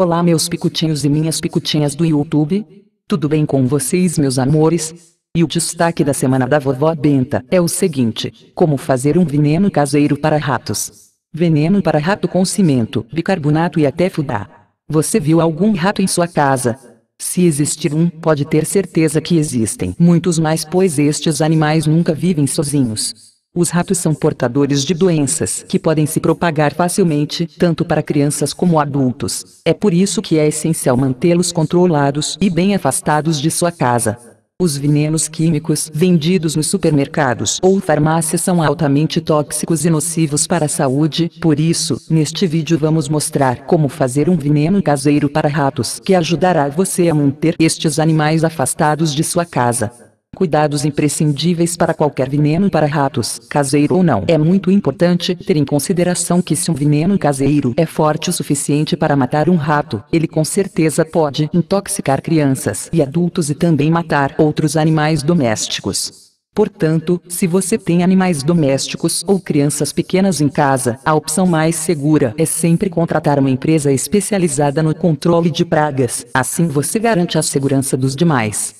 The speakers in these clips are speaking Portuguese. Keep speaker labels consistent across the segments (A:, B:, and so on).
A: Olá meus picutinhos e minhas picutinhas do YouTube. Tudo bem com vocês meus amores? E o destaque da semana da vovó Benta é o seguinte, como fazer um veneno caseiro para ratos. Veneno para rato com cimento, bicarbonato e até fubá. Você viu algum rato em sua casa? Se existir um, pode ter certeza que existem muitos mais pois estes animais nunca vivem sozinhos. Os ratos são portadores de doenças que podem se propagar facilmente, tanto para crianças como adultos. É por isso que é essencial mantê-los controlados e bem afastados de sua casa. Os venenos químicos vendidos nos supermercados ou farmácias são altamente tóxicos e nocivos para a saúde, por isso, neste vídeo vamos mostrar como fazer um veneno caseiro para ratos que ajudará você a manter estes animais afastados de sua casa. Cuidados imprescindíveis para qualquer veneno para ratos, caseiro ou não. É muito importante ter em consideração que se um veneno caseiro é forte o suficiente para matar um rato, ele com certeza pode intoxicar crianças e adultos e também matar outros animais domésticos. Portanto, se você tem animais domésticos ou crianças pequenas em casa, a opção mais segura é sempre contratar uma empresa especializada no controle de pragas. Assim você garante a segurança dos demais.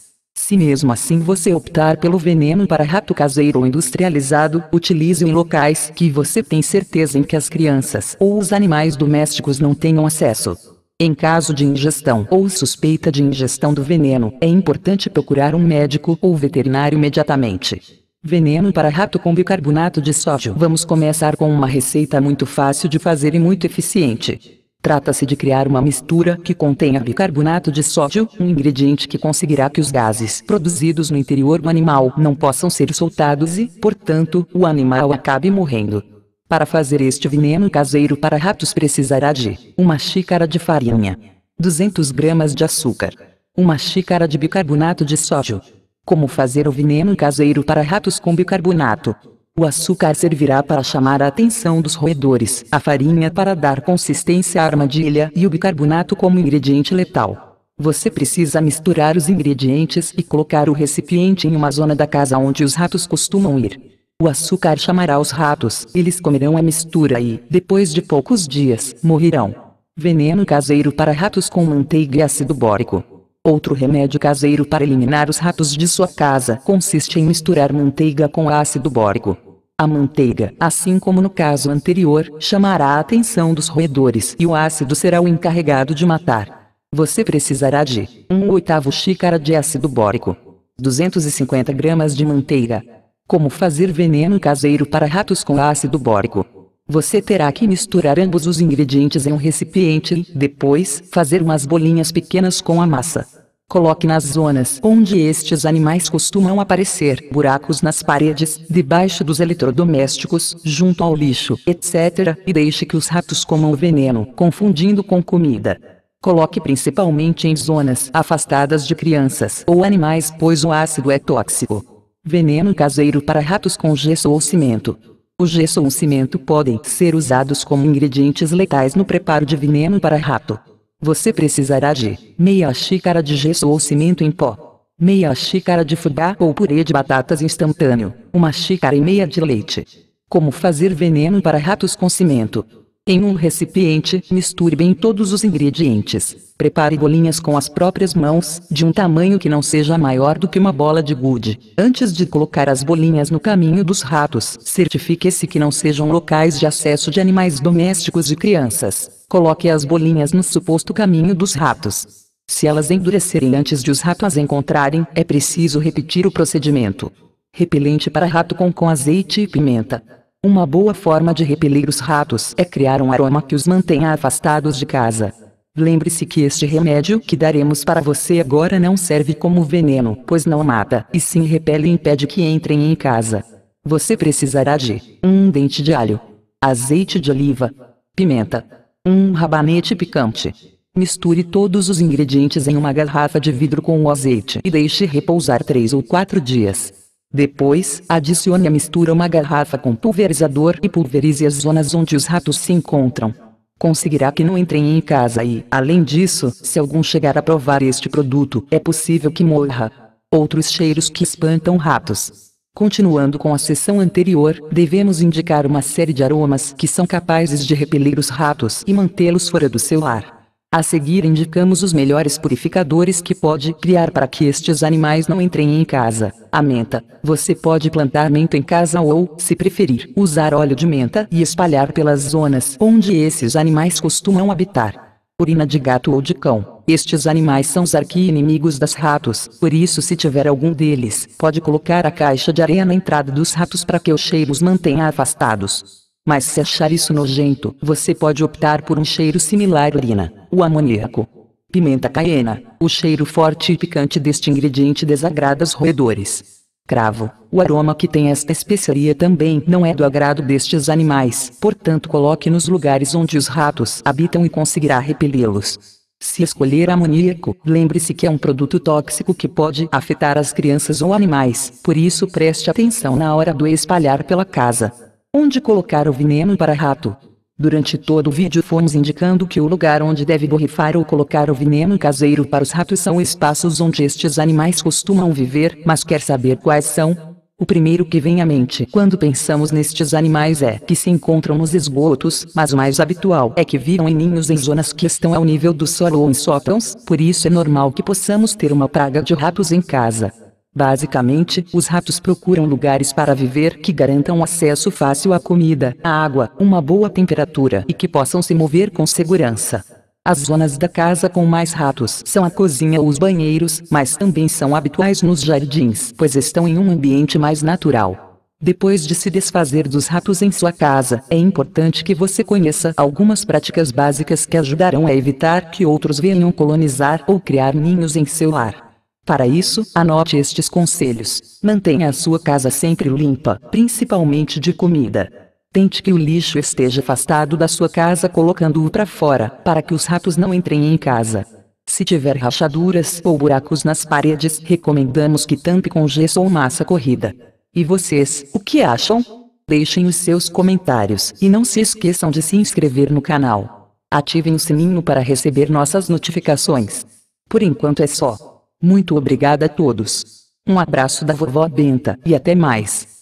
A: Se mesmo assim você optar pelo veneno para rato caseiro ou industrializado, utilize-o em locais que você tem certeza em que as crianças ou os animais domésticos não tenham acesso. Em caso de ingestão ou suspeita de ingestão do veneno, é importante procurar um médico ou veterinário imediatamente. Veneno para rato com bicarbonato de sódio. Vamos começar com uma receita muito fácil de fazer e muito eficiente. Trata-se de criar uma mistura que contenha bicarbonato de sódio, um ingrediente que conseguirá que os gases produzidos no interior do animal não possam ser soltados e, portanto, o animal acabe morrendo. Para fazer este veneno caseiro para ratos precisará de uma xícara de farinha, 200 gramas de açúcar, uma xícara de bicarbonato de sódio. Como fazer o veneno caseiro para ratos com bicarbonato? O açúcar servirá para chamar a atenção dos roedores, a farinha é para dar consistência à armadilha e o bicarbonato como ingrediente letal. Você precisa misturar os ingredientes e colocar o recipiente em uma zona da casa onde os ratos costumam ir. O açúcar chamará os ratos, eles comerão a mistura e, depois de poucos dias, morrerão. Veneno caseiro para ratos com manteiga e ácido bórico. Outro remédio caseiro para eliminar os ratos de sua casa consiste em misturar manteiga com ácido bórico. A manteiga, assim como no caso anterior, chamará a atenção dos roedores e o ácido será o encarregado de matar. Você precisará de 1 oitavo xícara de ácido bórico, 250 gramas de manteiga. Como fazer veneno caseiro para ratos com ácido bórico? Você terá que misturar ambos os ingredientes em um recipiente e, depois, fazer umas bolinhas pequenas com a massa. Coloque nas zonas onde estes animais costumam aparecer, buracos nas paredes, debaixo dos eletrodomésticos, junto ao lixo, etc., e deixe que os ratos comam o veneno, confundindo com comida. Coloque principalmente em zonas afastadas de crianças ou animais, pois o ácido é tóxico. Veneno caseiro para ratos com gesso ou cimento. O gesso ou o cimento podem ser usados como ingredientes letais no preparo de veneno para rato. Você precisará de meia xícara de gesso ou cimento em pó, meia xícara de fubá ou purê de batatas instantâneo, uma xícara e meia de leite. Como fazer veneno para ratos com cimento? Em um recipiente, misture bem todos os ingredientes. Prepare bolinhas com as próprias mãos, de um tamanho que não seja maior do que uma bola de gude. Antes de colocar as bolinhas no caminho dos ratos, certifique-se que não sejam locais de acesso de animais domésticos e crianças. Coloque as bolinhas no suposto caminho dos ratos. Se elas endurecerem antes de os ratos as encontrarem, é preciso repetir o procedimento. Repelente para rato com com azeite e pimenta. Uma boa forma de repelir os ratos é criar um aroma que os mantenha afastados de casa. Lembre-se que este remédio que daremos para você agora não serve como veneno, pois não mata, e sim repele e impede que entrem em casa. Você precisará de um dente de alho, azeite de oliva, pimenta, um rabanete picante. Misture todos os ingredientes em uma garrafa de vidro com o azeite e deixe repousar 3 ou 4 dias. Depois, adicione à mistura uma garrafa com pulverizador e pulverize as zonas onde os ratos se encontram. Conseguirá que não entrem em casa e, além disso, se algum chegar a provar este produto, é possível que morra. Outros cheiros que espantam ratos. Continuando com a sessão anterior, devemos indicar uma série de aromas que são capazes de repelir os ratos e mantê-los fora do seu lar. A seguir indicamos os melhores purificadores que pode criar para que estes animais não entrem em casa. A menta. Você pode plantar menta em casa ou, se preferir, usar óleo de menta e espalhar pelas zonas onde esses animais costumam habitar. Urina de gato ou de cão. Estes animais são os arqui-inimigos das ratos, por isso se tiver algum deles, pode colocar a caixa de areia na entrada dos ratos para que os cheiros mantenha afastados. Mas se achar isso nojento, você pode optar por um cheiro similar à urina, o amoníaco. Pimenta caiena, o cheiro forte e picante deste ingrediente desagrada os roedores. Cravo, o aroma que tem esta especiaria também não é do agrado destes animais, portanto coloque nos lugares onde os ratos habitam e conseguirá repeli-los. Se escolher amoníaco, lembre-se que é um produto tóxico que pode afetar as crianças ou animais, por isso preste atenção na hora do espalhar pela casa. Onde colocar o veneno para rato? Durante todo o vídeo fomos indicando que o lugar onde deve borrifar ou colocar o veneno caseiro para os ratos são espaços onde estes animais costumam viver, mas quer saber quais são? O primeiro que vem à mente quando pensamos nestes animais é que se encontram nos esgotos, mas o mais habitual é que vivam em ninhos em zonas que estão ao nível do solo ou em sótãos, por isso é normal que possamos ter uma praga de ratos em casa. Basicamente, os ratos procuram lugares para viver que garantam acesso fácil à comida, à água, uma boa temperatura e que possam se mover com segurança. As zonas da casa com mais ratos são a cozinha ou os banheiros, mas também são habituais nos jardins, pois estão em um ambiente mais natural. Depois de se desfazer dos ratos em sua casa, é importante que você conheça algumas práticas básicas que ajudarão a evitar que outros venham colonizar ou criar ninhos em seu lar. Para isso, anote estes conselhos. Mantenha a sua casa sempre limpa, principalmente de comida. Tente que o lixo esteja afastado da sua casa colocando-o para fora, para que os ratos não entrem em casa. Se tiver rachaduras ou buracos nas paredes, recomendamos que tampe com gesso ou massa corrida. E vocês, o que acham? Deixem os seus comentários e não se esqueçam de se inscrever no canal. Ativem o sininho para receber nossas notificações. Por enquanto é só. Muito obrigada a todos. Um abraço da vovó Benta e até mais.